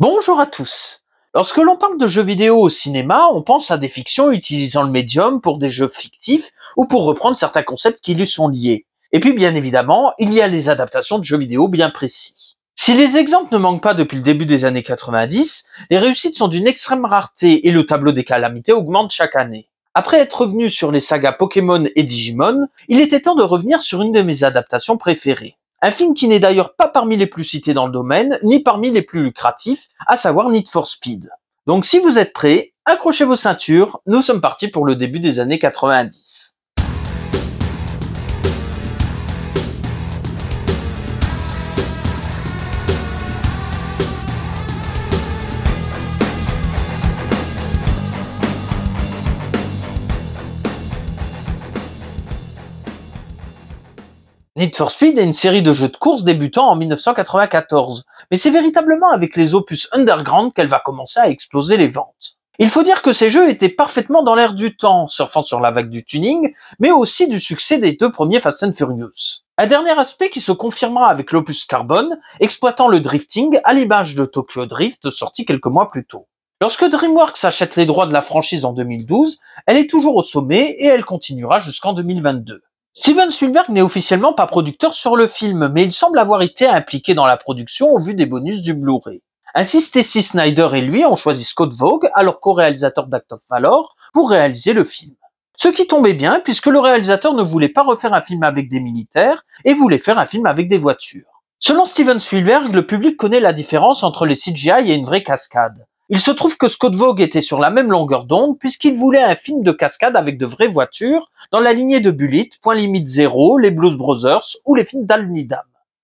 Bonjour à tous. Lorsque l'on parle de jeux vidéo au cinéma, on pense à des fictions utilisant le médium pour des jeux fictifs ou pour reprendre certains concepts qui lui sont liés. Et puis bien évidemment, il y a les adaptations de jeux vidéo bien précis. Si les exemples ne manquent pas depuis le début des années 90, les réussites sont d'une extrême rareté et le tableau des calamités augmente chaque année. Après être revenu sur les sagas Pokémon et Digimon, il était temps de revenir sur une de mes adaptations préférées. Un film qui n'est d'ailleurs pas parmi les plus cités dans le domaine, ni parmi les plus lucratifs, à savoir Need for Speed. Donc si vous êtes prêts, accrochez vos ceintures, nous sommes partis pour le début des années 90. Need for Speed est une série de jeux de course débutant en 1994, mais c'est véritablement avec les opus Underground qu'elle va commencer à exploser les ventes. Il faut dire que ces jeux étaient parfaitement dans l'air du temps, surfant sur la vague du tuning, mais aussi du succès des deux premiers Fast and Furious. Un dernier aspect qui se confirmera avec l'opus Carbon, exploitant le drifting à l'image de Tokyo Drift sorti quelques mois plus tôt. Lorsque DreamWorks achète les droits de la franchise en 2012, elle est toujours au sommet et elle continuera jusqu'en 2022. Steven Spielberg n'est officiellement pas producteur sur le film, mais il semble avoir été impliqué dans la production au vu des bonus du Blu-ray. Ainsi, Stacy Snyder et lui ont choisi Scott Vogue, alors co-réalisateur d'Act of Valor, pour réaliser le film. Ce qui tombait bien, puisque le réalisateur ne voulait pas refaire un film avec des militaires et voulait faire un film avec des voitures. Selon Steven Spielberg, le public connaît la différence entre les CGI et une vraie cascade. Il se trouve que Scott Vogue était sur la même longueur d'onde puisqu'il voulait un film de cascade avec de vraies voitures dans la lignée de Bullet, Point Limit Zero, Les Blues Brothers ou les films d'Al Nidam.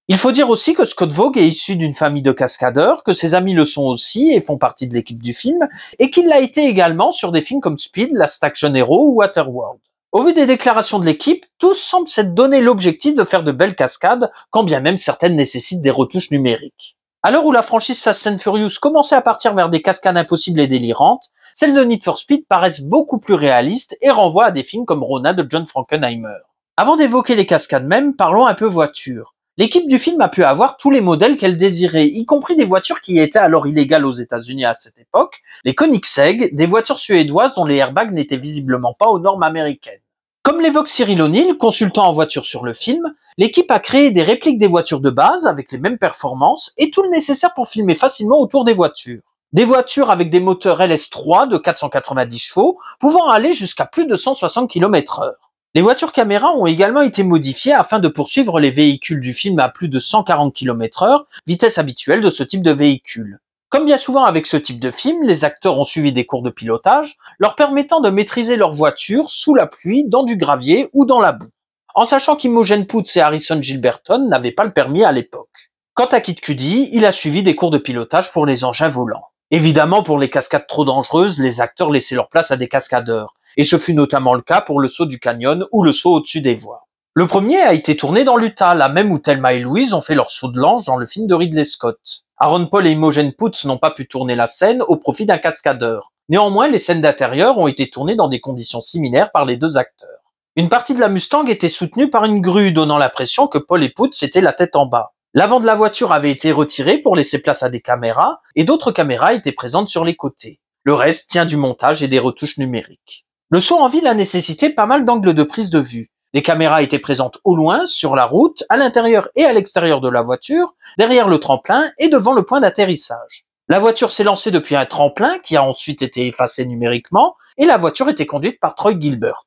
Il faut dire aussi que Scott Vogue est issu d'une famille de cascadeurs, que ses amis le sont aussi et font partie de l'équipe du film, et qu'il l'a été également sur des films comme Speed, Last Action Hero ou Waterworld. Au vu des déclarations de l'équipe, tous semblent s'être donné l'objectif de faire de belles cascades, quand bien même certaines nécessitent des retouches numériques. À l'heure où la franchise Fast and Furious commençait à partir vers des cascades impossibles et délirantes, celles de Need for Speed paraissent beaucoup plus réalistes et renvoient à des films comme Rona de John Frankenheimer. Avant d'évoquer les cascades même, parlons un peu voiture. L'équipe du film a pu avoir tous les modèles qu'elle désirait, y compris des voitures qui étaient alors illégales aux États-Unis à cette époque, les Koenigsegg, des voitures suédoises dont les airbags n'étaient visiblement pas aux normes américaines. Comme l'évoque Cyril O'Neill, consultant en voiture sur le film, l'équipe a créé des répliques des voitures de base avec les mêmes performances et tout le nécessaire pour filmer facilement autour des voitures. Des voitures avec des moteurs LS3 de 490 chevaux pouvant aller jusqu'à plus de 160 km heure. Les voitures caméra ont également été modifiées afin de poursuivre les véhicules du film à plus de 140 km heure, vitesse habituelle de ce type de véhicule. Comme bien souvent avec ce type de film, les acteurs ont suivi des cours de pilotage, leur permettant de maîtriser leur voiture sous la pluie, dans du gravier ou dans la boue. En sachant qu'Imogen Poots et Harrison Gilberton n'avaient pas le permis à l'époque. Quant à Kit Cudi, il a suivi des cours de pilotage pour les engins volants. Évidemment, pour les cascades trop dangereuses, les acteurs laissaient leur place à des cascadeurs. Et ce fut notamment le cas pour le saut du canyon ou le saut au-dessus des voies. Le premier a été tourné dans l'Utah, la même où Thelma et Louise ont fait leur saut de l'ange dans le film de Ridley Scott. Aaron Paul et Imogen Putz n'ont pas pu tourner la scène au profit d'un cascadeur. Néanmoins, les scènes d'intérieur ont été tournées dans des conditions similaires par les deux acteurs. Une partie de la Mustang était soutenue par une grue donnant l'impression que Paul et Putz étaient la tête en bas. L'avant de la voiture avait été retiré pour laisser place à des caméras et d'autres caméras étaient présentes sur les côtés. Le reste tient du montage et des retouches numériques. Le saut en ville a nécessité pas mal d'angles de prise de vue. Les caméras étaient présentes au loin, sur la route, à l'intérieur et à l'extérieur de la voiture, derrière le tremplin et devant le point d'atterrissage. La voiture s'est lancée depuis un tremplin qui a ensuite été effacé numériquement et la voiture était conduite par Troy Gilbert.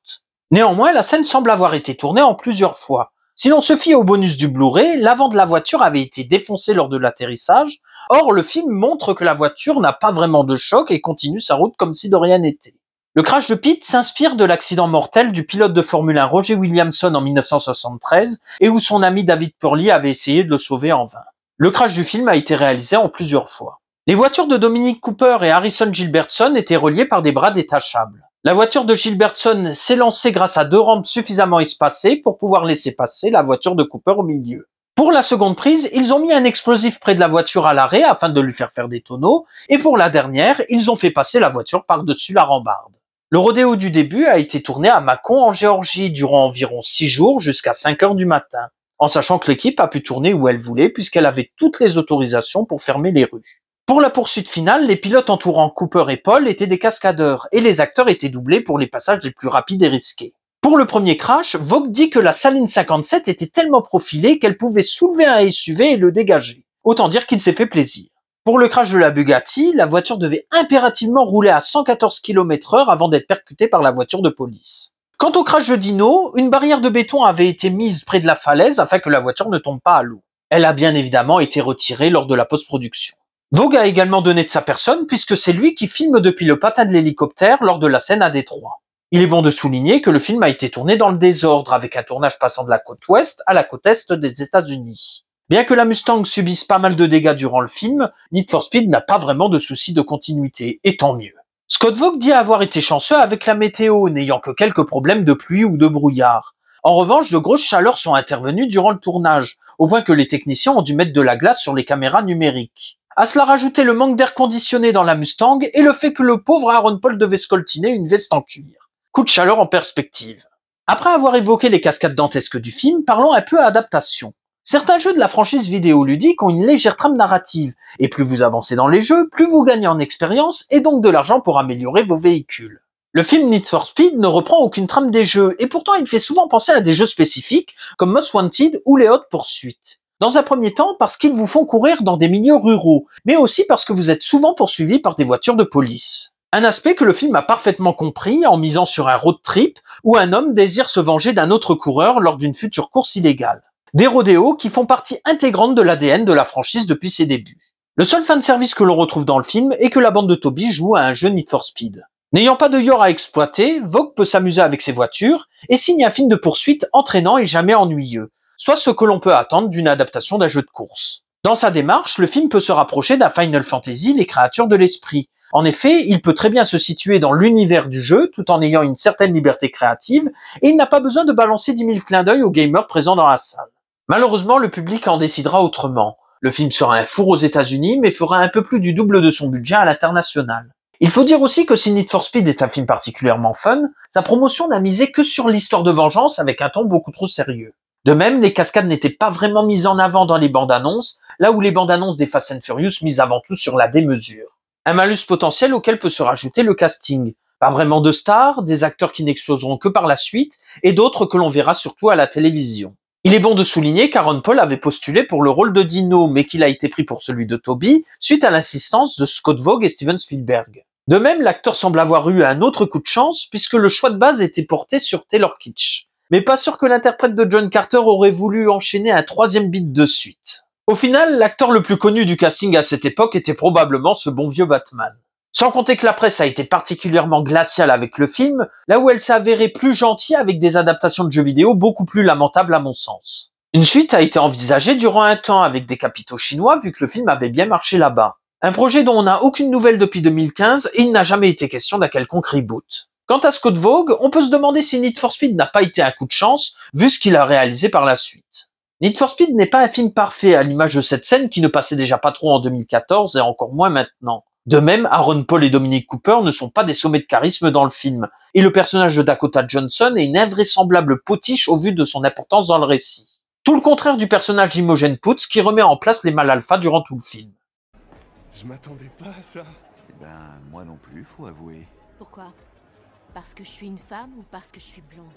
Néanmoins, la scène semble avoir été tournée en plusieurs fois. Si l'on se fie au bonus du Blu-ray, l'avant de la voiture avait été défoncé lors de l'atterrissage. Or, le film montre que la voiture n'a pas vraiment de choc et continue sa route comme si de rien n'était. Le crash de Pitt s'inspire de l'accident mortel du pilote de Formule 1 Roger Williamson en 1973 et où son ami David Purley avait essayé de le sauver en vain. Le crash du film a été réalisé en plusieurs fois. Les voitures de Dominique Cooper et Harrison Gilbertson étaient reliées par des bras détachables. La voiture de Gilbertson s'est lancée grâce à deux rampes suffisamment espacées pour pouvoir laisser passer la voiture de Cooper au milieu. Pour la seconde prise, ils ont mis un explosif près de la voiture à l'arrêt afin de lui faire faire des tonneaux, et pour la dernière, ils ont fait passer la voiture par-dessus la rambarde. Le rodéo du début a été tourné à Macon en Géorgie durant environ 6 jours jusqu'à 5 heures du matin, en sachant que l'équipe a pu tourner où elle voulait puisqu'elle avait toutes les autorisations pour fermer les rues. Pour la poursuite finale, les pilotes entourant Cooper et Paul étaient des cascadeurs et les acteurs étaient doublés pour les passages les plus rapides et risqués. Pour le premier crash, Vogue dit que la Saline 57 était tellement profilée qu'elle pouvait soulever un SUV et le dégager. Autant dire qu'il s'est fait plaisir. Pour le crash de la Bugatti, la voiture devait impérativement rouler à 114 km h avant d'être percutée par la voiture de police. Quant au crash de Dino, une barrière de béton avait été mise près de la falaise afin que la voiture ne tombe pas à l'eau. Elle a bien évidemment été retirée lors de la post-production. Vogue a également donné de sa personne puisque c'est lui qui filme depuis le patin de l'hélicoptère lors de la scène à Détroit. Il est bon de souligner que le film a été tourné dans le désordre avec un tournage passant de la côte ouest à la côte est des États-Unis. Bien que la Mustang subisse pas mal de dégâts durant le film, Need for Speed n'a pas vraiment de souci de continuité, et tant mieux. Scott Vogue dit avoir été chanceux avec la météo, n'ayant que quelques problèmes de pluie ou de brouillard. En revanche, de grosses chaleurs sont intervenues durant le tournage, au point que les techniciens ont dû mettre de la glace sur les caméras numériques. À cela rajoutait le manque d'air conditionné dans la Mustang et le fait que le pauvre Aaron Paul devait scoltiner une veste en cuir. Coup de chaleur en perspective. Après avoir évoqué les cascades dantesques du film, parlons un peu à adaptation. Certains jeux de la franchise vidéoludique ont une légère trame narrative, et plus vous avancez dans les jeux, plus vous gagnez en expérience et donc de l'argent pour améliorer vos véhicules. Le film Need for Speed ne reprend aucune trame des jeux, et pourtant il fait souvent penser à des jeux spécifiques, comme Most Wanted ou les hautes poursuites. Dans un premier temps parce qu'ils vous font courir dans des milieux ruraux, mais aussi parce que vous êtes souvent poursuivi par des voitures de police. Un aspect que le film a parfaitement compris en misant sur un road trip où un homme désire se venger d'un autre coureur lors d'une future course illégale. Des rodéos qui font partie intégrante de l'ADN de la franchise depuis ses débuts. Le seul fin de service que l'on retrouve dans le film est que la bande de Toby joue à un jeu Need for Speed. N'ayant pas de yor à exploiter, Vogue peut s'amuser avec ses voitures et signe un film de poursuite entraînant et jamais ennuyeux, soit ce que l'on peut attendre d'une adaptation d'un jeu de course. Dans sa démarche, le film peut se rapprocher d'un Final Fantasy Les créatures de l'esprit. En effet, il peut très bien se situer dans l'univers du jeu tout en ayant une certaine liberté créative et il n'a pas besoin de balancer 10 000 clins d'œil aux gamers présents dans la salle. Malheureusement, le public en décidera autrement. Le film sera un four aux États-Unis, mais fera un peu plus du double de son budget à l'international. Il faut dire aussi que si Need for Speed est un film particulièrement fun, sa promotion n'a misé que sur l'histoire de vengeance avec un ton beaucoup trop sérieux. De même, les cascades n'étaient pas vraiment mises en avant dans les bandes annonces, là où les bandes annonces des Fast and Furious misent avant tout sur la démesure. Un malus potentiel auquel peut se rajouter le casting. Pas vraiment de stars, des acteurs qui n'exploseront que par la suite, et d'autres que l'on verra surtout à la télévision. Il est bon de souligner qu'Aaron Paul avait postulé pour le rôle de Dino, mais qu'il a été pris pour celui de Toby, suite à l'insistance de Scott Vogue et Steven Spielberg. De même, l'acteur semble avoir eu un autre coup de chance, puisque le choix de base était porté sur Taylor Kitsch. Mais pas sûr que l'interprète de John Carter aurait voulu enchaîner un troisième beat de suite. Au final, l'acteur le plus connu du casting à cette époque était probablement ce bon vieux Batman. Sans compter que la presse a été particulièrement glaciale avec le film, là où elle s'est avérée plus gentille avec des adaptations de jeux vidéo beaucoup plus lamentables à mon sens. Une suite a été envisagée durant un temps avec des capitaux chinois vu que le film avait bien marché là-bas. Un projet dont on n'a aucune nouvelle depuis 2015 et il n'a jamais été question d'un quelconque reboot. Quant à Scott Vogue, on peut se demander si Need for Speed n'a pas été un coup de chance vu ce qu'il a réalisé par la suite. Need for Speed n'est pas un film parfait à l'image de cette scène qui ne passait déjà pas trop en 2014 et encore moins maintenant. De même, Aaron Paul et Dominic Cooper ne sont pas des sommets de charisme dans le film, et le personnage de Dakota Johnson est une invraisemblable potiche au vu de son importance dans le récit. Tout le contraire du personnage d'Imogen Poots qui remet en place les mâles alpha durant tout le film. Je m'attendais pas à ça. Eh ben, moi non plus, faut avouer. Pourquoi Parce que je suis une femme ou parce que je suis blonde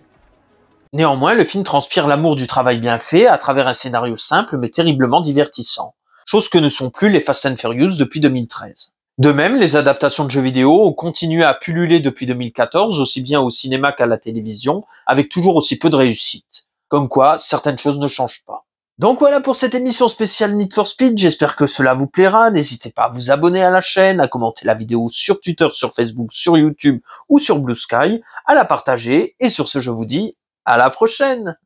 Néanmoins, le film transpire l'amour du travail bien fait à travers un scénario simple mais terriblement divertissant, chose que ne sont plus les Fast and Furious depuis 2013. De même, les adaptations de jeux vidéo ont continué à pulluler depuis 2014, aussi bien au cinéma qu'à la télévision, avec toujours aussi peu de réussite. Comme quoi, certaines choses ne changent pas. Donc voilà pour cette émission spéciale Need for Speed, j'espère que cela vous plaira, n'hésitez pas à vous abonner à la chaîne, à commenter la vidéo sur Twitter, sur Facebook, sur YouTube ou sur Blue Sky, à la partager, et sur ce je vous dis à la prochaine